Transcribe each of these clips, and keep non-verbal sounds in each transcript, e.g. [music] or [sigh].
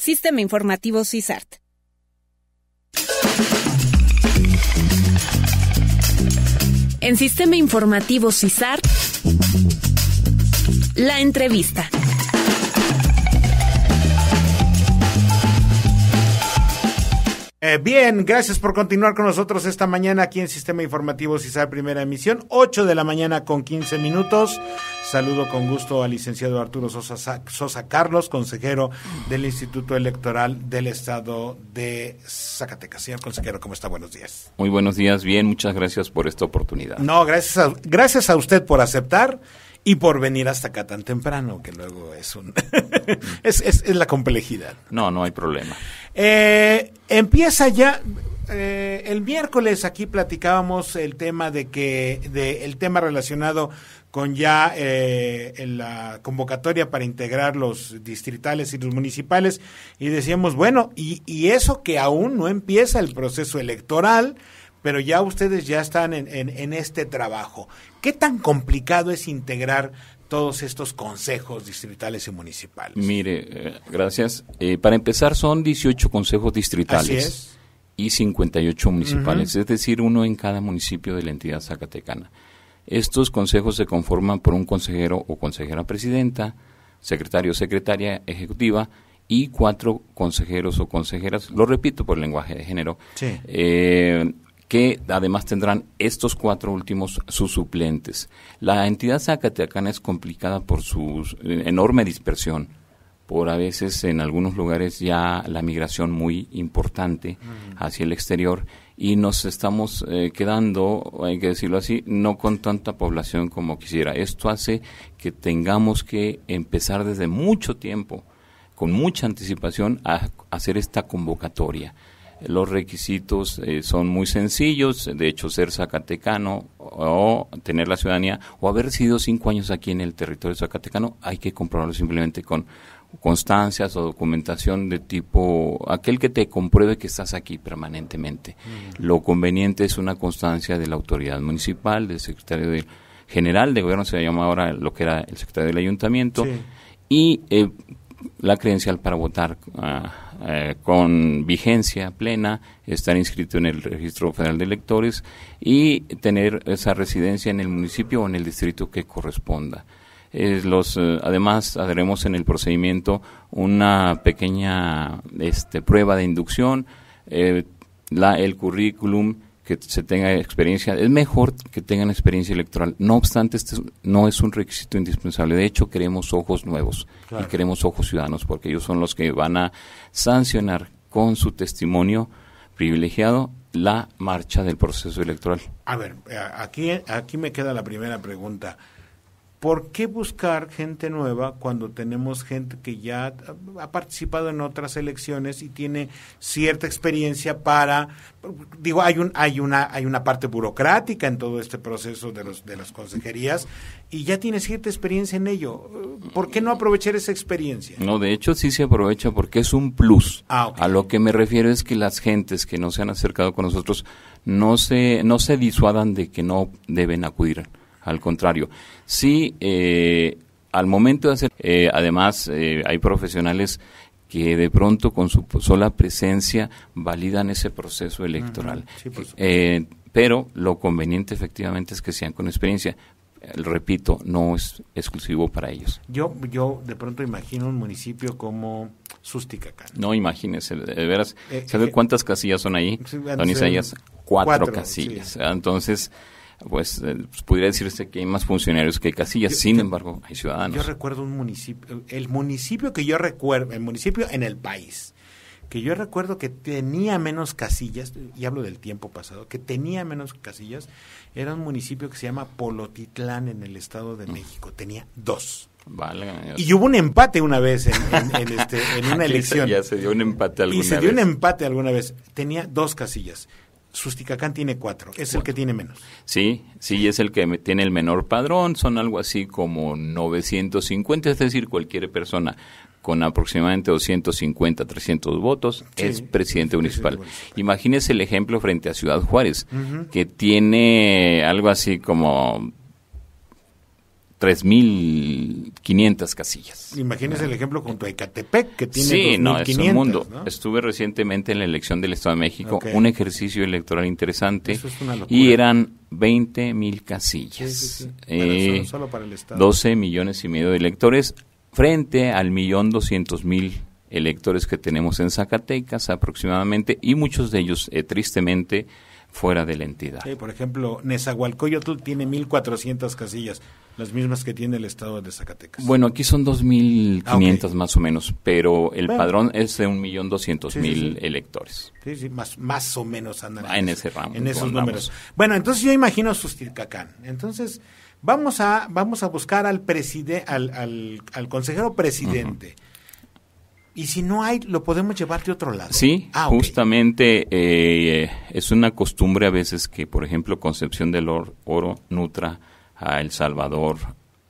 Sistema Informativo CISART. En Sistema Informativo CISART, la entrevista. Eh, bien, gracias por continuar con nosotros esta mañana aquí en Sistema Informativo CISAR Primera Emisión, 8 de la mañana con 15 minutos. Saludo con gusto al licenciado Arturo Sosa, Sosa Carlos, consejero del Instituto Electoral del Estado de Zacatecas. Señor consejero, ¿cómo está? Buenos días. Muy buenos días, bien, muchas gracias por esta oportunidad. No, gracias a, gracias a usted por aceptar y por venir hasta acá tan temprano, que luego es un [laughs] es, la complejidad. No, no hay problema. Eh, empieza ya. Eh, el miércoles aquí platicábamos el tema de que el tema relacionado con ya eh, la convocatoria para integrar los distritales y los municipales y decíamos bueno y, eso que aún no empieza el proceso electoral pero ya ustedes ya están en este trabajo qué tan complicado es integrar todos estos consejos distritales y municipales? Mire, eh, gracias. Eh, para empezar, son 18 consejos distritales. y 58 municipales, es decir, uno en cada municipio de la entidad zacatecana. Estos consejos se conforman por un consejero o consejera presidenta, secretario o secretaria ejecutiva y cuatro consejeros o consejeras, lo repito por el lenguaje de género, sí. Eh, que además tendrán estos cuatro últimos sus suplentes. La entidad zacatecana es complicada por su eh, enorme dispersión, por a veces en algunos lugares ya la migración muy importante mm. hacia el exterior y nos estamos eh, quedando, hay que decirlo así, no con tanta población como quisiera. Esto hace que tengamos que empezar desde mucho tiempo, con mucha anticipación, a hacer esta convocatoria los requisitos eh, son muy sencillos, de hecho ser zacatecano o tener la ciudadanía o haber sido cinco años aquí en el territorio zacatecano, hay que comprobarlo simplemente con constancias o documentación de tipo aquel que te compruebe que estás aquí permanentemente. Mm. Lo conveniente es una constancia de la autoridad municipal, del secretario general de gobierno, se llama ahora lo que era el secretario del ayuntamiento, y eh, la credencial para votar. Ah, eh, con vigencia plena, estar inscrito en el Registro Federal de Electores y tener esa residencia en el municipio o en el distrito que corresponda. los, eh, además, haremos en el procedimiento una pequeña este, prueba de inducción, eh, la, el currículum, que se tenga experiencia, es mejor que tengan experiencia electoral. No obstante, este no es un requisito indispensable. De hecho, queremos ojos nuevos y queremos ojos ciudadanos, porque ellos son los que van a sancionar con su testimonio privilegiado la marcha del proceso electoral. A ver, eh, aquí, aquí me queda la primera pregunta. ¿Por qué buscar gente nueva cuando tenemos gente que ya ha participado en otras elecciones y tiene cierta experiencia para digo hay un hay una hay una parte burocrática en todo este proceso de los de las consejerías y ya tiene cierta experiencia en ello. ¿Por qué no aprovechar esa experiencia? No, de hecho sí se aprovecha porque es un plus. Ah, A lo que me refiero es que las gentes que no se han acercado con nosotros no se no se disuadan de que no deben acudir al contrario, sí, eh, al momento de hacer, eh, además eh, hay profesionales que de pronto con su sola presencia validan ese proceso electoral. pero lo conveniente efectivamente es que sean con experiencia. Repito, no es exclusivo para ellos. Yo, yo de pronto imagino un municipio como Susticacán. No, imagínese, de veras, ¿sabe cuántas casillas son ahí? Don Isaías, cuatro, casillas. Entonces, pues, eh, pues, podría decirse que hay más funcionarios que casillas, sin embargo, hay ciudadanos. Yo recuerdo un municipio, el municipio que yo recuerdo, el municipio en el país, que yo recuerdo que tenía menos casillas, y hablo del tiempo pasado, que tenía menos casillas, era un municipio que se llama Polotitlán en el Estado de mm. México, tenía dos. Vale, y hubo un empate una vez en, este, [laughs] una elección. ya se dio un empate alguna vez. Y se dio un empate alguna vez. Tenía dos casillas. Susticacán tiene cuatro, es el que tiene menos. Sí, sí, es el que tiene el menor padrón, son algo así como 950, es decir, cualquier persona con aproximadamente 250, 300 votos, es presidente, municipal. Imagínese el ejemplo frente a Ciudad Juárez, que tiene algo así como 3.500 casillas. Imagínese el ejemplo junto a Ecatepec, que tiene no, es un mundo. Estuve recientemente en la elección del Estado de México, un ejercicio electoral interesante, y eran 20.000 casillas. Sí, eh, solo para el Estado. 12 millones y medio de electores frente al millón doscientos mil electores que tenemos en Zacatecas aproximadamente, y muchos de ellos, eh, tristemente, fuera de la entidad. por ejemplo, Nezahualcóyotl tiene 1.400 casillas las mismas que tiene el estado de Zacatecas. Bueno, aquí son 2.500 ah, más o menos, pero el padrón es de 1.200.000 electores. Sí, sí, más, más o menos andan ah, en ese ramo. En esos números. Bueno, entonces yo imagino Sustilcacán. Entonces, vamos a, vamos a buscar al, preside, al, al, consejero presidente. Y si no hay, lo podemos llevar de otro lado. Sí, ah, justamente eh, es una costumbre a veces que, por ejemplo, Concepción del Oro Nutra, a El Salvador,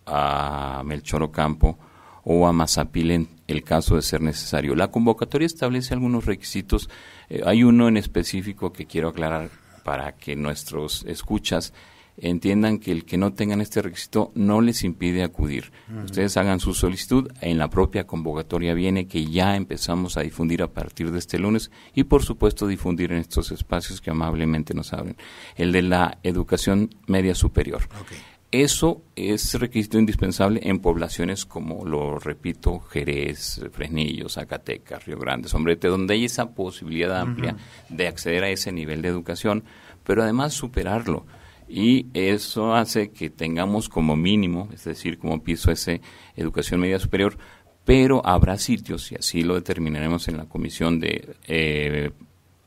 a Melchor Ocampo o a Mazapil en el caso de ser necesario. La convocatoria establece algunos requisitos. Eh, hay uno en específico que quiero aclarar para que nuestros escuchas entiendan que el que no tengan este requisito no les impide acudir. Ustedes hagan su solicitud, en la propia convocatoria viene que ya empezamos a difundir a partir de este lunes y por supuesto difundir en estos espacios que amablemente nos abren. El de la educación media superior. Okay. Eso es requisito indispensable en poblaciones como, lo repito, Jerez, Fresnillo, Zacatecas, Río Grande, Sombrete, donde hay esa posibilidad amplia de acceder a ese nivel de educación, pero además superarlo. Y eso hace que tengamos como mínimo, es decir, como piso ese educación media superior, pero habrá sitios, y así lo determinaremos en la comisión de eh,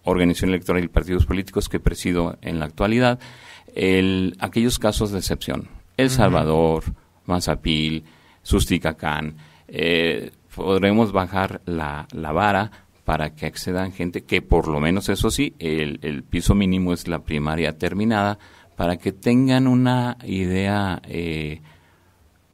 organización electoral y partidos políticos que presido en la actualidad, el, aquellos casos de excepción. El Salvador, Mazapil, Susticacán, eh, podremos bajar la, la, vara para que accedan gente que por lo menos eso sí, el, piso mínimo es la primaria terminada, para que tengan una idea eh,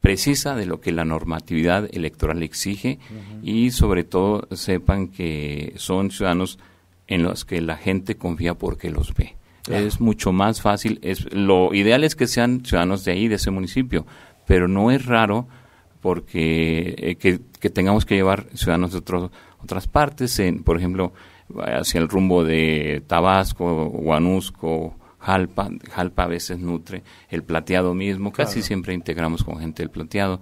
precisa de lo que la normatividad electoral exige y sobre todo sepan que son ciudadanos en los que la gente confía porque los ve. Es mucho más fácil, es, lo ideal es que sean ciudadanos de ahí, de ese municipio, pero no es raro porque eh, que, tengamos que llevar ciudadanos de otras partes, en, por ejemplo, hacia el rumbo de Tabasco, Huanusco, Jalpa, Jalpa a veces nutre, el plateado mismo, casi siempre integramos con gente del plateado,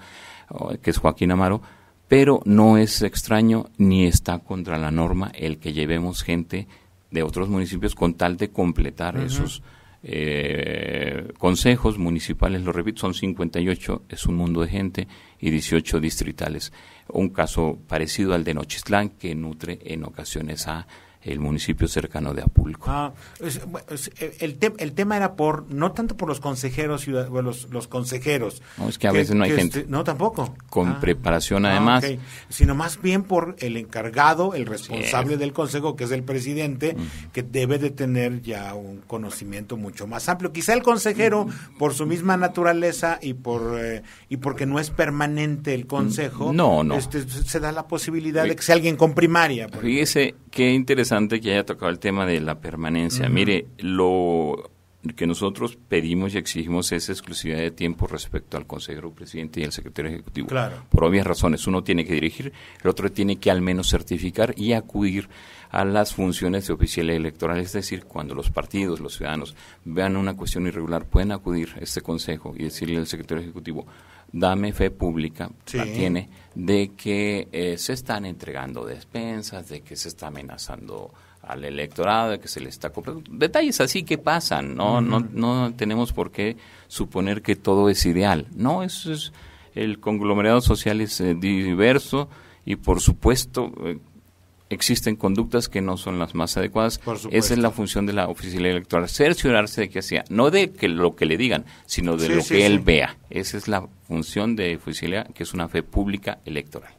que es Joaquín Amaro, pero no es extraño ni está contra la norma el que llevemos gente de otros municipios con tal de completar esos eh, consejos municipales, lo repito, son 58, es un mundo de gente, y 18 distritales. Un caso parecido al de Nochistlán, que nutre en ocasiones a el municipio cercano de Apulco. Ah, eh, el, tema era por no tanto por los consejeros ciudad, los, los, consejeros. No, es que a veces no hay gente. Este, no, tampoco. Con ah. preparación ah, además. Sino más bien por el encargado, el responsable del consejo, que es el presidente, que debe de tener ya un conocimiento mucho más amplio. Quizá el consejero, por su misma naturaleza y por eh, y porque no es permanente el consejo, no, no. Este, se da la posibilidad de eh, que sea alguien con primaria. Fíjese, Qué interesante que haya tocado el tema de la permanencia. Mire, lo que nosotros pedimos y exigimos es exclusividad de tiempo respecto al consejero presidente y al secretario ejecutivo. Claro. Por obvias razones. Uno tiene que dirigir, el otro tiene que al menos certificar y acudir a las funciones de oficiales electorales. Es decir, cuando los partidos, los ciudadanos vean una cuestión irregular, pueden acudir a este consejo y decirle al secretario ejecutivo, dame fe pública, la tiene, de que eh, se están entregando despensas, de que se está amenazando al electorado, de que se le está detalles así que pasan, no, no, no tenemos por qué suponer que todo es ideal, no, es el conglomerado social es eh, diverso y por supuesto eh, existen conductas que no son las más adecuadas. Esa es la función de la oficina electoral, cerciorarse de que hacía, no de que lo que le digan, sino de lo que él vea. Esa es la función de oficina, que es una fe pública electoral.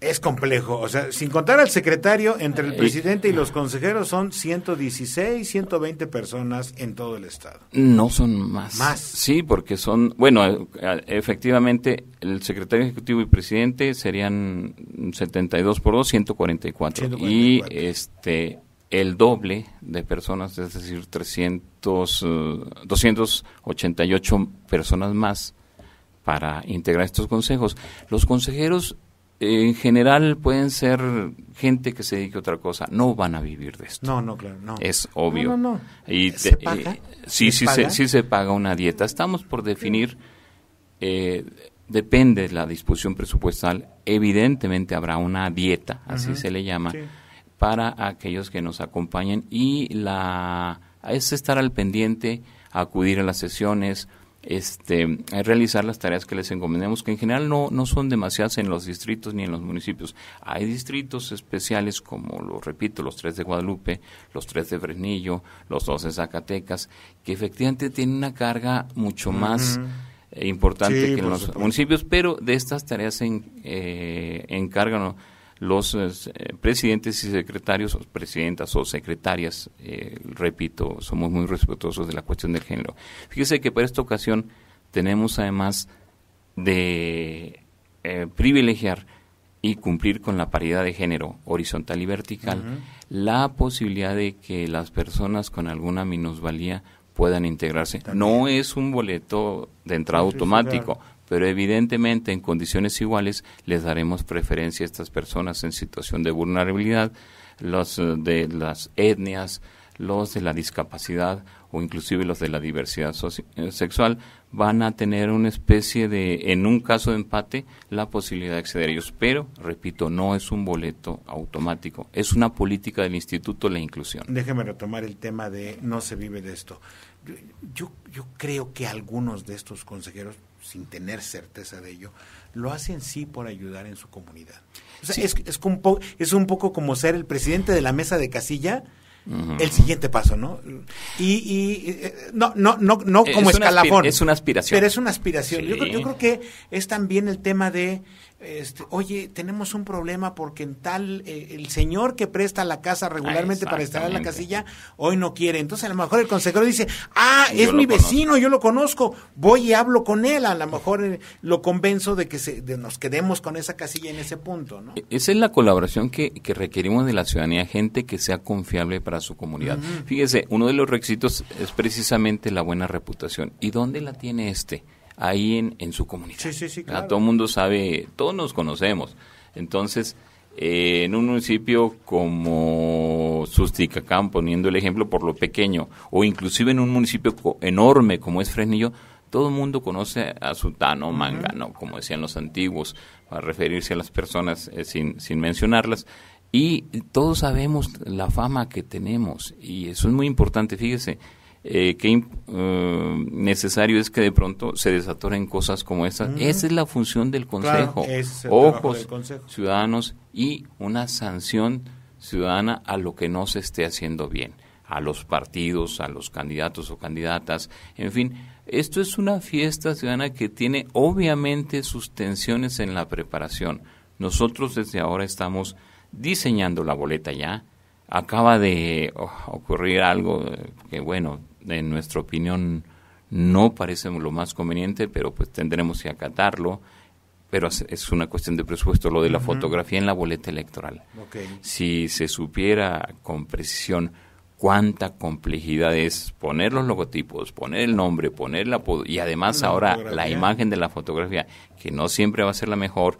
Es complejo, o sea, sin contar al secretario, entre el eh, presidente y eh. los consejeros son 116, 120 personas en todo el estado. No son más. Más. Sí, porque son, bueno, eh, efectivamente, el secretario ejecutivo y presidente serían 72 por 2, 144. Y este el doble de personas, es decir, 300, 288 personas más para integrar estos consejos. Los consejeros en general pueden ser gente que se dedique a otra cosa, no van a vivir de esto. No, no, claro, no. Es obvio. No, no, Y paga? Eh, sí, sí, Se, sí se paga una dieta. Estamos por definir, eh, depende de la disposición presupuestal, evidentemente habrá una dieta, así se le llama, para aquellos que nos acompañen y la es estar al pendiente, acudir a las sesiones, este, realizar las tareas que les encomendamos, que en general no, no son demasiadas en los distritos ni en los municipios. Hay distritos especiales como, lo repito, los tres de Guadalupe, los tres de Fresnillo, los dos de Zacatecas, que efectivamente tienen una carga mucho más... Eh, importante que en los municipios, pero de estas tareas se en, eh, encargan los eh, eh, presidentes y secretarios, o presidentas o secretarias, eh, repito, somos muy respetuosos de la cuestión del género. Fíjese que para esta ocasión tenemos además de privilegiar y cumplir con la paridad de género horizontal y vertical, la posibilidad de que las personas con alguna minusvalía puedan integrarse. No es un boleto de entrada automático, pero evidentemente en condiciones iguales les daremos preferencia a estas personas en situación de vulnerabilidad, los eh, de las etnias, los de la discapacidad o inclusive los de la diversidad eh, sexual van a tener una especie de, en un caso de empate, la posibilidad de acceder a ellos. Pero, repito, no es un boleto automático, es una política del Instituto de la Inclusión. Déjeme retomar el tema de no se vive de esto. Yo, yo creo que algunos de estos consejeros sin tener certeza de ello, lo hacen sí por ayudar en su comunidad. O sea, es, es, un po, es, un poco como ser el presidente de la mesa de casilla, el siguiente paso, ¿no? Y, eh, no, no, no, no eh, como escalafón. es una aspiración. Pero es una aspiración. yo, creo que es también el tema de este, oye, tenemos un problema porque en tal, eh, el señor que presta la casa regularmente para estar en la casilla, hoy no quiere. Entonces a lo mejor el consejero dice, ah, es mi vecino, yo lo conozco, voy y hablo con él, a lo mejor eh, lo convenzo de que nos quedemos con esa casilla en ese punto. ¿no? E, esa es la colaboración que, requerimos de la ciudadanía, gente que sea confiable para su comunidad. Fíjese, uno de los requisitos es precisamente la buena reputación. ¿Y dónde la tiene este? ahí en, en su comunidad. Todo el mundo sabe, todos nos conocemos. Entonces, eh, en un municipio como Susticacán, poniendo el ejemplo por lo pequeño, o inclusive en un municipio enorme como es Fresnillo, todo el mundo conoce a Sutano, Mangano, no como decían los antiguos, para referirse a las personas eh, sin, sin mencionarlas. Y todos sabemos la fama que tenemos, y eso es muy importante, fíjese eh, qué eh, necesario es que de pronto se desatoren cosas como estas. Mm. Esa es la función del Consejo. Ojos ciudadanos y una sanción ciudadana a lo que no se esté haciendo bien, a los partidos, a los candidatos o candidatas, en fin. Esto es una fiesta ciudadana que tiene obviamente sus tensiones en la preparación. Nosotros desde ahora estamos diseñando la boleta ya. Acaba de oh, ocurrir algo eh, que, bueno, en nuestra opinión no parece lo más conveniente, pero pues tendremos que acatarlo. Pero es una cuestión de presupuesto lo de la fotografía en la boleta electoral. Si se supiera con precisión cuánta complejidad es poner los logotipos, poner el nombre, poner la y además ahora la imagen de la fotografía, que no siempre va a ser la mejor.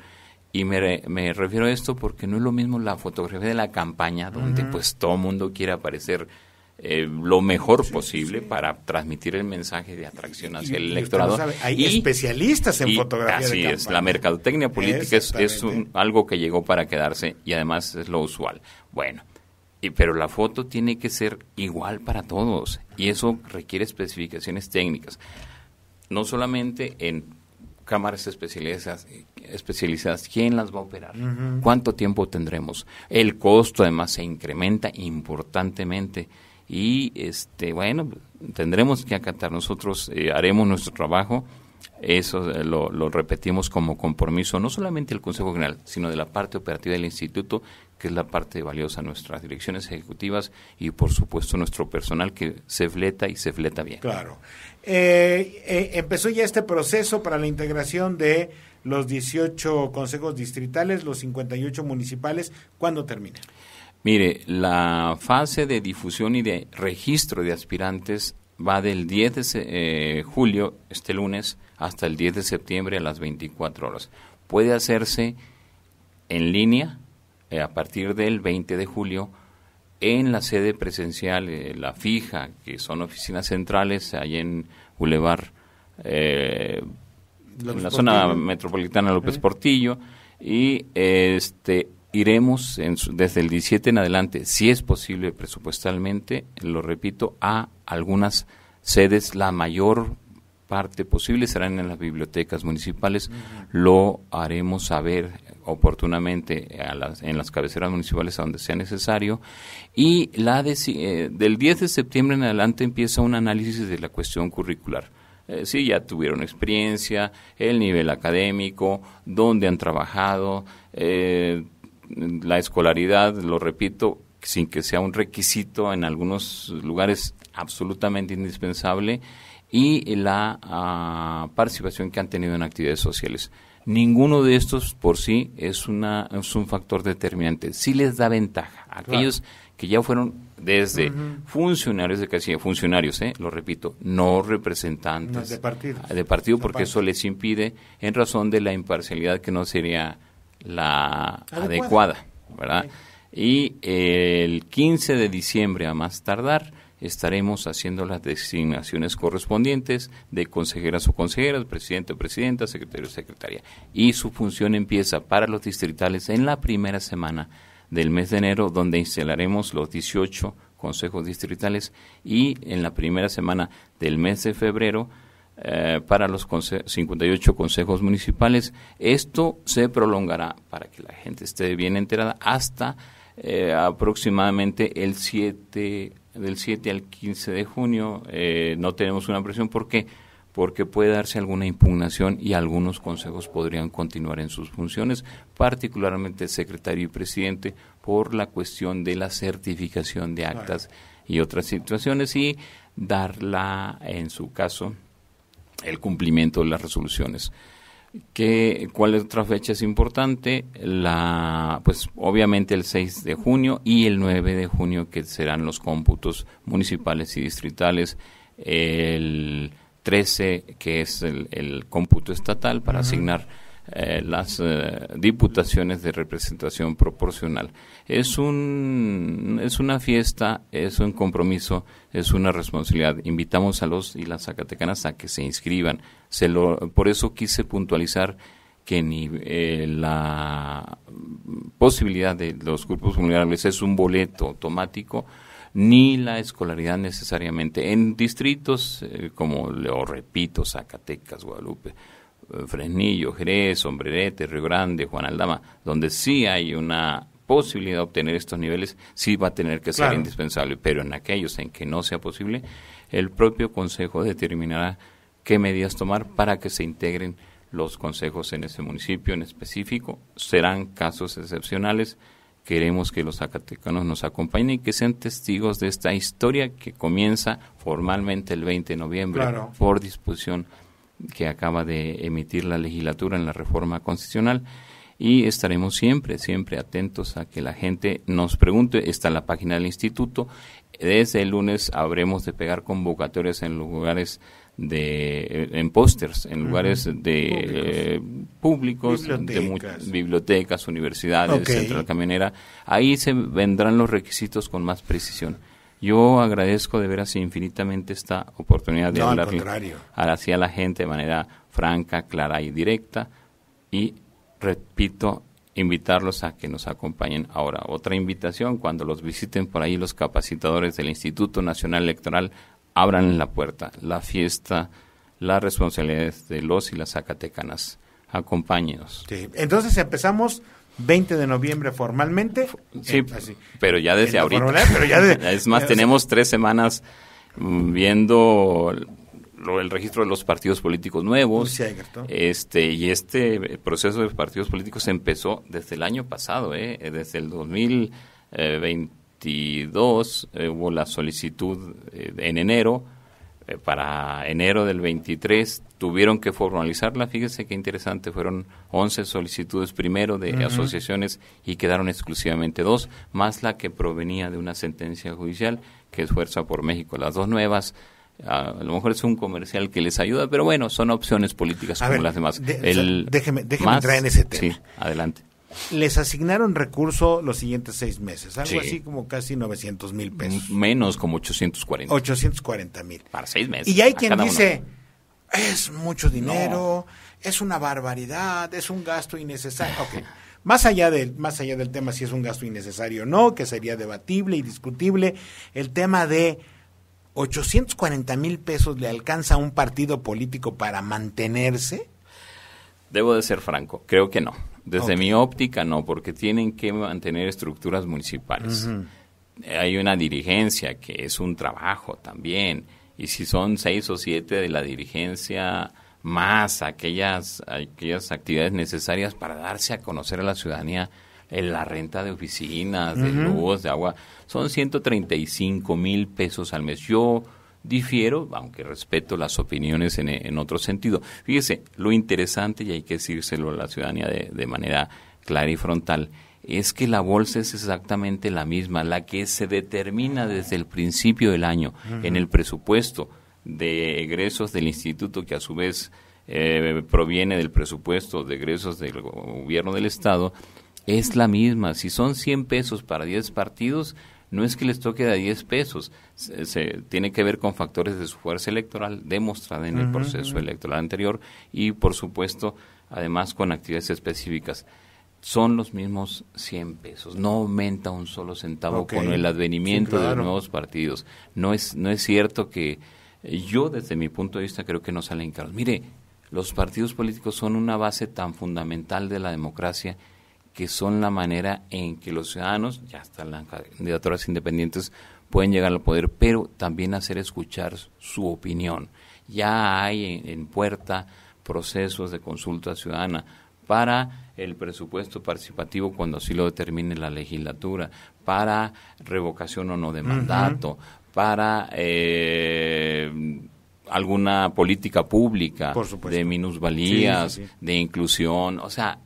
Y me, refiero a esto porque no es lo mismo la fotografía de la campaña, donde pues todo mundo quiere aparecer eh, lo mejor posible para transmitir el mensaje de atracción hacia el electorado. hay especialistas en fotografía. Así es, la mercadotecnia política es, algo que llegó para quedarse y además es lo usual. Bueno, y, pero la foto tiene que ser igual para todos y eso requiere especificaciones técnicas, no solamente en cámaras especializadas, especializadas, quién las va a operar, cuánto tiempo tendremos. El costo además se incrementa importantemente y este bueno tendremos que acatar nosotros eh, haremos nuestro trabajo eso eh, lo, repetimos como compromiso no solamente del Consejo General sino de la parte operativa del instituto que es la parte valiosa nuestras direcciones ejecutivas y por supuesto nuestro personal que se fleta y se fleta bien claro eh, empezó ya este proceso para la integración de los 18 consejos distritales los 58 municipales ¿cuándo termina? Mire, la fase de difusión y de registro de aspirantes va del 10 de eh, julio, este lunes, hasta el 10 de septiembre a las 24 horas. Puede hacerse en línea eh, a partir del 20 de julio en la sede presencial, eh, la fija, que son oficinas centrales, ahí en Boulevard, en la zona metropolitana López Portillo, y este iremos desde el 17 en adelante, si es posible presupuestalmente, lo repito, a algunas sedes, la mayor parte posible serán en las bibliotecas municipales, lo haremos saber oportunamente las, en las cabeceras municipales a donde sea necesario y la eh, del 10 de septiembre en adelante empieza un análisis de la cuestión curricular. Eh, si ya tuvieron experiencia, el nivel académico, dónde han trabajado, eh, la escolaridad, lo repito, sin que sea un requisito en algunos lugares absolutamente indispensable, y la ah, participación que han tenido en actividades sociales. Ninguno de estos por sí es, una, un factor determinante. Sí les da ventaja. Aquellos que ya fueron desde funcionarios de casi funcionarios, eh, lo repito, no representantes de, de partido, porque eso les impide en razón de la imparcialidad que no sería la adecuada, ¿verdad? Y eh, el 15 de diciembre a más tardar estaremos haciendo las designaciones correspondientes de consejeras o consejeras, presidente o presidenta, secretario o secretaria. Y su función empieza para los distritales en la primera semana del mes de enero, donde instalaremos los 18 consejos distritales y en la primera semana del mes de febrero eh, para los 58 consejos municipales. Esto se prolongará, para que la gente esté bien enterada, hasta eh, aproximadamente el 7, del 7 al 15 de junio. Eh, no tenemos una presión ¿por qué? porque puede darse alguna impugnación y algunos consejos podrían continuar en sus funciones, particularmente el secretario y presidente, por la cuestión de la certificación de actas y otras situaciones y darla, en su caso, el cumplimiento de las resoluciones. ¿Cuál otra fecha es importante? La, pues obviamente el 6 de junio y el 9 de junio que serán los cómputos municipales y distritales. El 13 que es el, cómputo estatal para asignar eh, las eh, diputaciones de representación proporcional. Es, un, es una fiesta, es un compromiso, es una responsabilidad. Invitamos a los y las zacatecanas a que se inscriban. por eso quise puntualizar que ni eh, la posibilidad de los grupos vulnerables es un boleto automático, ni la escolaridad necesariamente. En distritos como, lo repito, Zacatecas, Guadalupe, eh, Fresnillo, Jerez, Sombrerete, Río Grande, Juan Aldama, donde sí hay una posibilidad de obtener estos niveles, sí va a tener que ser indispensable, pero en aquellos en que no sea posible, el propio Consejo determinará qué medidas tomar para que se integren los consejos en ese municipio en específico. Serán casos excepcionales. Queremos que los zacatecanos nos acompañen y que sean testigos de esta historia que comienza formalmente el 20 de noviembre por disposición que acaba de emitir la legislatura en la reforma constitucional y estaremos siempre, siempre atentos a que la gente nos pregunte. Está en la página del instituto. Desde el lunes habremos de pegar convocatorias en lugares de eh, en pósters en lugares de públicos, bibliotecas. universidades central camionera ahí se vendrán los requisitos con más precisión yo agradezco de veras infinitamente esta oportunidad de hablar hablar hacia la gente de manera franca, clara y directa. Y repito, invitarlos a que nos acompañen ahora. Otra invitación, cuando los visiten por ahí los capacitadores del Instituto Nacional Electoral, abran la puerta. La fiesta, las responsabilidades de los y las zacatecanas. Acompáñenos. Sí. Entonces empezamos 20 de noviembre formalmente. Sí, pero ya desde ahorita. [laughs] es más, tenemos tres semanas mm, viendo el registro de los partidos políticos nuevos. este Y este proceso de partidos políticos empezó desde el año pasado, eh, eh desde el 2022 eh, eh, hubo la solicitud en enero eh, para enero del 23 tuvieron que formalizarla. Fíjese qué interesante, fueron 11 solicitudes primero de asociaciones y quedaron exclusivamente dos, más la que provenía de una sentencia judicial que es Fuerza por México. Las dos nuevas ah, a lo mejor es un comercial que les ayuda, pero bueno, son opciones políticas como las demás. El, déjeme, entrar en ese tema. Sí, adelante les asignaron recurso los siguientes seis meses, algo así como casi 900 mil pesos. Menos como 840. 840 mil. Para seis meses. Y hay quien dice, es mucho dinero, es una barbaridad, es un gasto innecesario. [laughs] Más allá, más allá del tema si es un gasto innecesario o no, que sería debatible y discutible, el tema de 840 mil pesos le alcanza a un partido político para mantenerse. Debo de ser franco, creo que no. Desde mi óptica, no, porque tienen que mantener estructuras municipales. Eh, hay una dirigencia que es un trabajo también. Y si son seis o siete de la dirigencia más aquellas, aquellas actividades necesarias para darse a conocer a la ciudadanía, en eh, la renta de oficinas, de luz, de agua, son 135 mil pesos al mes. Yo difiero, aunque respeto las opiniones en, otro sentido. Fíjese, lo interesante, y hay que decírselo a la ciudadanía de, manera clara y frontal, es que la bolsa es exactamente la misma, la que se determina desde el principio del año en el presupuesto de egresos del instituto, que a su vez eh, proviene del presupuesto de egresos del gobierno del Estado, es la misma. Si son 100 pesos para 10 partidos, no es que les toque de 10 pesos, se, tiene que ver con factores de su fuerza electoral demostrada en el proceso electoral anterior y, por supuesto, además con actividades específicas. Son los mismos 100 pesos, no aumenta un solo centavo con el advenimiento de nuevos partidos. No es, no es cierto que yo, desde mi punto de vista, creo que no salen caros. Mire, los partidos políticos son una base tan fundamental de la democracia que son la manera en que los ciudadanos, ya están las candidaturas independientes, pueden llegar al poder, pero también hacer escuchar su opinión. Ya hay en, puerta procesos de consulta ciudadana para el presupuesto participativo cuando así lo determine la legislatura, para revocación o no de mandato, para eh, alguna política pública de minusvalías, de inclusión, o sea,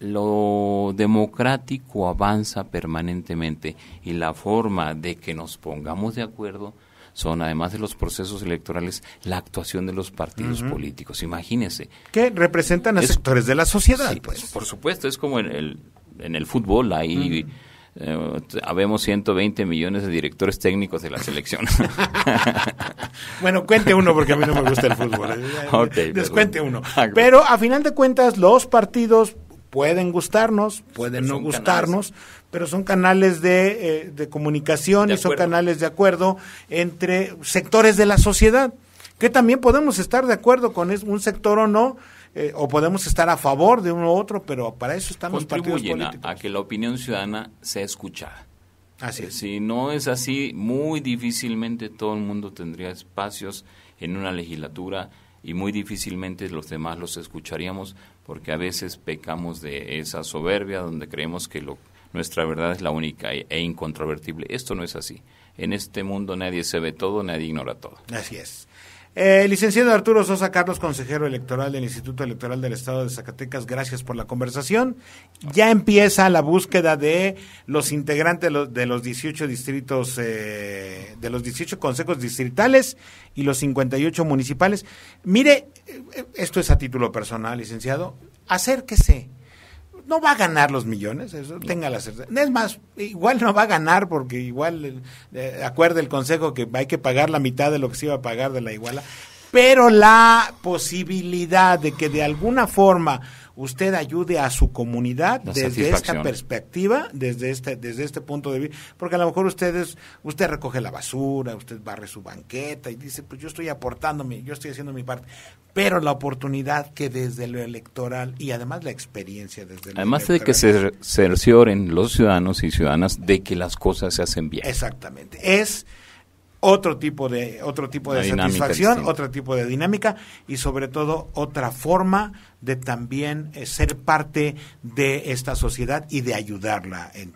lo democrático avanza permanentemente y la forma de que nos pongamos de acuerdo son, además de los procesos electorales, la actuación de los partidos políticos. Imagínense. Que representan a sectores de la sociedad. Pues. Por supuesto, es como en el, en el fútbol, ahí. Eh, habemos 120 millones de directores técnicos de la selección. [laughs] bueno, cuente uno porque a mí no me gusta el fútbol. Eh, [laughs] pues, descuente uno. [laughs] Pero a final de cuentas los partidos pueden gustarnos, pueden no gustarnos, pero son canales de, eh, comunicación y son canales de acuerdo entre sectores de la sociedad, que también podemos estar de acuerdo con un sector o no, eh, o podemos estar a favor de uno u otro, pero para eso estamos los partidos políticos. A, que la opinión ciudadana sea escuchada. Así es. Si no es así, muy difícilmente todo el mundo tendría espacios en una legislatura y muy difícilmente los demás los escucharíamos porque a veces pecamos de esa soberbia donde creemos que lo, nuestra verdad es la única e, e, incontrovertible. Esto no es así. En este mundo nadie se ve todo, nadie ignora todo. Así es. Eh, licenciado Arturo Sosa Carlos, consejero electoral del Instituto Electoral del Estado de Zacatecas, gracias por la conversación. Ya empieza la búsqueda de los integrantes de los 18 distritos, eh, de los 18 consejos distritales y los 58 municipales. Mire, eh, esto es a título personal, licenciado, acérquese no va a ganar los millones, eso tenga la certeza. Es más, igual no va a ganar porque igual eh, eh, acuerde acuerda el consejo que hay que pagar la mitad de lo que se iba a pagar de la iguala, pero la posibilidad de que de alguna forma usted ayude a su comunidad desde esta perspectiva, desde este, desde este punto de vista, porque a lo mejor ustedes, usted recoge la basura, usted barre su banqueta y dice, pues yo estoy aportando, yo estoy haciendo mi parte, pero la oportunidad que desde lo electoral y además la experiencia desde lo Además de que se cercioren los ciudadanos y ciudadanas de que las cosas se hacen bien. Exactamente. Es otro tipo de otro tipo de satisfacción, otro tipo de dinámica y sobre todo otra forma de también eh, ser parte de esta sociedad y de ayudarla en,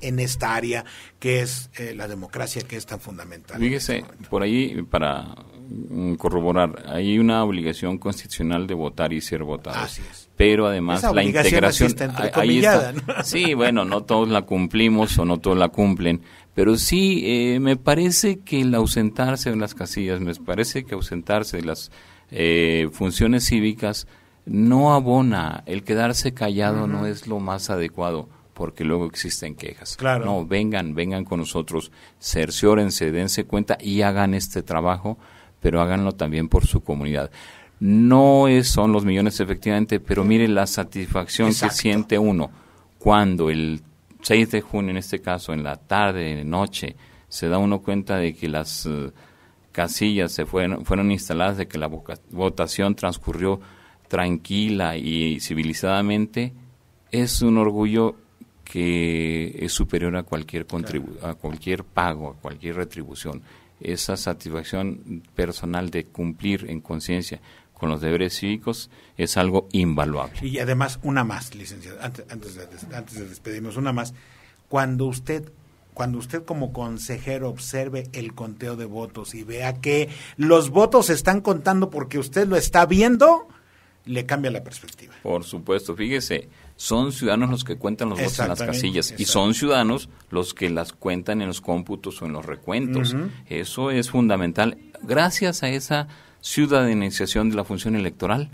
en, esta área que es eh, la democracia, que es tan fundamental. Fíjese, por ahí, para mm, corroborar, hay una obligación constitucional de votar y ser votado. Así Pero además la integración... está. [laughs] Sí, bueno, no todos la cumplimos o no todos la cumplen, pero sí eh, me parece que el ausentarse de las casillas, me parece que ausentarse de las eh, funciones cívicas, no abona. El quedarse callado no es lo más adecuado porque luego existen quejas. Claro. No, vengan, vengan con nosotros, cerciórense, dense cuenta y hagan este trabajo, pero háganlo también por su comunidad. No es, son los millones efectivamente, pero miren la satisfacción que siente uno cuando el 6 de junio, en este caso, en la tarde, en noche, se da uno cuenta de que las... Eh, casillas se fueron, fueron instaladas, de que la votación transcurrió tranquila y civilizadamente, es un orgullo que es superior a cualquier a cualquier pago, a cualquier retribución. Esa satisfacción personal de cumplir en conciencia con los deberes cívicos es algo invaluable. Y además una más, licenciado, antes, antes, de, antes de despedirnos, una más. Cuando usted cuando usted como consejero observe el conteo de votos y vea que los votos se están contando porque usted lo está viendo, le cambia la perspectiva. Por supuesto, fíjese, son ciudadanos los que cuentan los votos en las casillas y son ciudadanos los que las cuentan en los cómputos o en los recuentos. Eso es fundamental. Gracias a esa ciudadanización de la función electoral,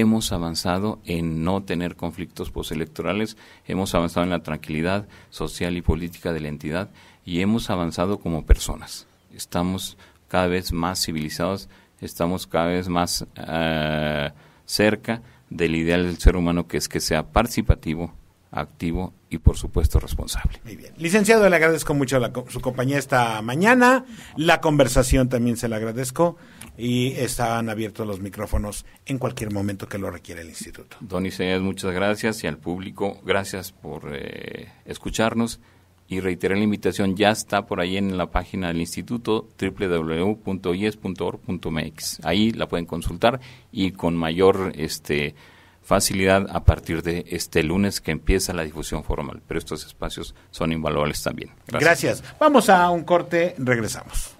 hemos avanzado en no tener conflictos postelectorales, hemos avanzado en la tranquilidad social y política de la entidad y hemos avanzado como personas. Estamos cada vez más civilizados, estamos cada vez más eh, cerca del ideal del ser humano que es que sea participativo, activo y por supuesto responsable. Muy bien. Licenciado, le agradezco mucho su compañía esta mañana. La conversación también se la agradezco y están abiertos los micrófonos en cualquier momento que lo requiera el instituto. Don Isaías, muchas gracias y al público, gracias por eh, escucharnos y reiterar la invitación, ya está por ahí en la página del instituto www.ies.org.mx. Ahí la pueden consultar y con mayor este facilidad a partir de este lunes que empieza la difusión formal. Pero estos espacios son invaluables también. Gracias. Vamos a un corte, regresamos.